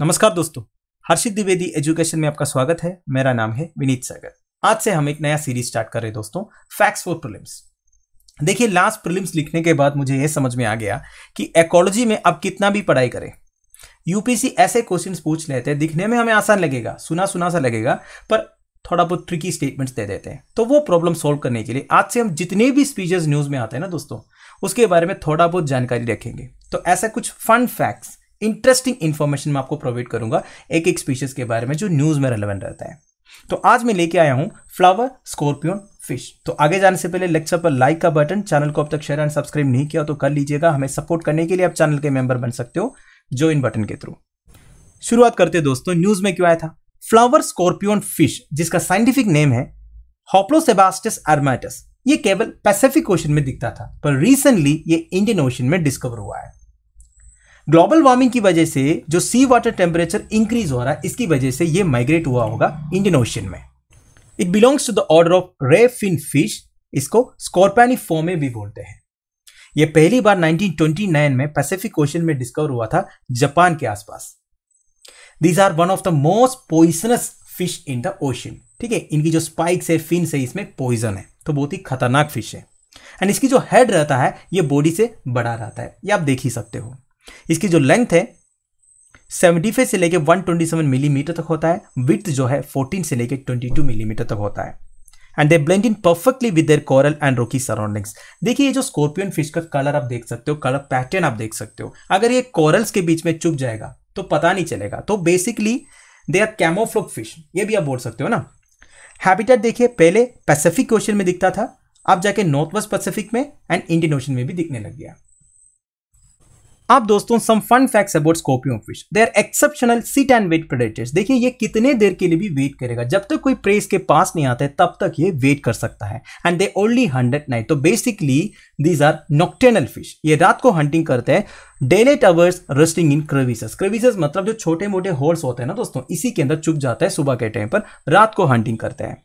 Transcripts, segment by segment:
नमस्कार दोस्तों हर्षित द्विवेदी एजुकेशन में आपका स्वागत है मेरा नाम है विनीत सागर आज से हम एक नया सीरीज स्टार्ट कर रहे हैं दोस्तों फैक्ट्स फॉर प्रीलिम्स देखिए लास्ट प्रीलिम्स लिखने के बाद मुझे यह समझ में आ गया कि एकोलॉजी में अब कितना भी पढ़ाई करें यूपीसी ऐसे क्वेश्चंस पूछ लेते हैं दिखने में हमें आसान लगेगा सुना सुना सा लगेगा पर थोड़ा बहुत ट्रिकी स्टेटमेंट्स दे देते हैं तो वो प्रॉब्लम सॉल्व करने के लिए आज से हम जितने भी स्पीचेस न्यूज़ में आते हैं ना दोस्तों उसके बारे में थोड़ा बहुत जानकारी रखेंगे तो ऐसा कुछ फन फैक्ट्स इंटरेस्टिंग इन्फॉर्मेशन मैं आपको प्रोवाइड करूंगा एक एक स्पीशीज के बारे में जो न्यूज़ में रेलिवेंट रहता है तो आज मैं लेके आया हूं फ्लावर स्कॉर्पियन फिश तो आगे जाने से पहले लेक्चर पर लाइक का बटन चैनल को अब तक शेयर एंड सब्सक्राइब नहीं किया तो कर लीजिएगा हमें सपोर्ट करने के लिए आप चैनल के मेंबर बन सकते हो जो इन बटन के थ्रू शुरुआत करते हैं दोस्तों न्यूज में क्यों आया था फ्लावर स्कॉर्पियन फिश जिसका साइंटिफिक नेम है हॉप्लोसेबास्टिस अर्माटस ये केवल पैसिफिक ओशन में दिखता था पर रिसेंटली ये इंडियन ओशन में डिस्कवर हुआ है ग्लोबल वार्मिंग की वजह से जो सी वाटर टेम्परेचर इंक्रीज हो रहा है इसकी वजह से ये माइग्रेट हुआ होगा इंडियन ओशन में it belongs to the order of ray fin fish इसको फॉर्म में भी बोलते हैं यह पहली बार 1929 में पैसिफिक ओशन में डिस्कवर हुआ था जापान के आसपास these are one of the most poisonous fish in the ocean ठीक है इनकी जो स्पाइक्स है फिन है इसमें पॉइजन है तो बहुत ही खतरनाक फिश है एंड इसकी जो हेड रहता है ये बॉडी से बड़ा रहता है ये आप देख ही सकते हो इसकी जो लेंथ है 75 से लेकर 127 मिलीमीटर mm तक होता है विथ जो है 14 से लेकर 22 मिलीमीटर mm तक होता है and they blend in perfectly with coral and rocky surroundings देखिए ये जो स्कॉर्पियन फिश का कलर आप देख सकते हो कलर पैटर्न आप देख सकते हो अगर ये कॉरल्स के बीच में चुप जाएगा तो पता नहीं चलेगा तो basically they are camouflage fish ये भी आप बोल सकते हो ना हैबिटेट देखिए पहले पैसिफिक ओशन में दिखता था अब जाके नॉर्थ वेस्ट पैसिफिक में एंड इंडियन ओशन में भी दिखने लग गया अब दोस्तों some fun facts about scorpion fish they are exceptional sit and wait predators देखिए ये कितने देर के लिए भी वेट करेगा जब तक कोई प्रेस के पास नहीं आता है तब तक ये वेट कर सकता है and they only hunt at night तो basically these are nocturnal fish ये रात को हंटिंग करते हैं daylight hours resting in crevices crevices मतलब जो छोटे मोटे होल्स होते हैं ना दोस्तों इसी के अंदर चुप जाता है सुबह के टाइम पर रात को हंटिंग करते हैं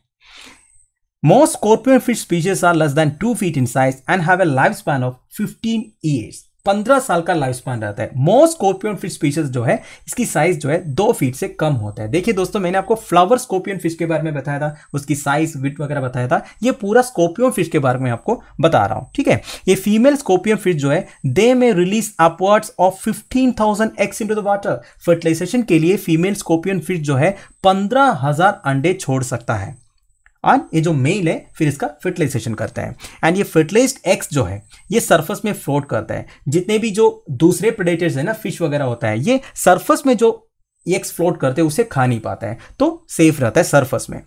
most scorpion fish species are less than two feet in size and have a life span of fifteen years पंद्रह साल का लाइफ स्पान रहता है मोस्ट स्कॉर्पियन फिश स्पीशीज जो है इसकी साइज जो है दो फीट से कम होता है देखिए दोस्तों मैंने आपको फ्लावर स्कॉर्पियन फिश के बारे में बताया था उसकी साइज विट वगैरह बताया था ये पूरा स्कॉर्पियन फिश के बारे में आपको बता रहा हूं ठीक है ये फीमेल स्कॉर्पियन फिश जो है they may release upwards of fifteen thousand eggs into the water fertilization के लिए फीमेल स्कॉर्पियन फिश जो है पंद्रह हजार अंडे छोड़ सकता है और ये जो मेल है फिर इसका फर्टिलाइजेशन करता है एंड ये फर्टिलाइज एक्स जो है ये सरफेस में फ्लोट करता है जितने भी जो दूसरे प्रेडेटर्स है ना फिश वगैरह होता है ये सरफेस में जो एक्स फ्लोट करते हैं उसे खा नहीं पाता है तो सेफ रहता है सरफेस में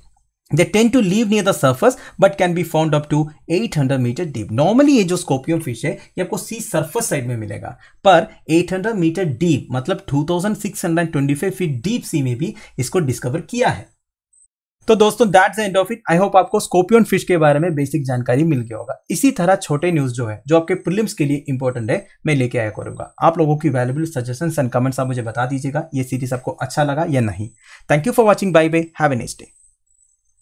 they tend to live near the surface but can be found up to 800 metre deep normally ये जो स्कोपियम फिश है ये आपको सी सर्फस साइड में मिलेगा पर 800 मीटर डीप मतलब 2625 फीट डीप सी में भी इसको डिस्कवर किया है तो दोस्तों that's end of it I hope आपको स्कोपियन फिश के बारे में बेसिक जानकारी मिल गया होगा इसी तरह छोटे न्यूज जो है जो आपके प्रिलिम्स के लिए इंपॉर्टेंट है मैं लेके आया करूंगा आप लोगों की वैल्यूबल सजेशन एंड कमेंट्स आप मुझे बता दीजिएगा ये सीरीज आपको अच्छा लगा या नहीं thank you for watching bye bye have a next day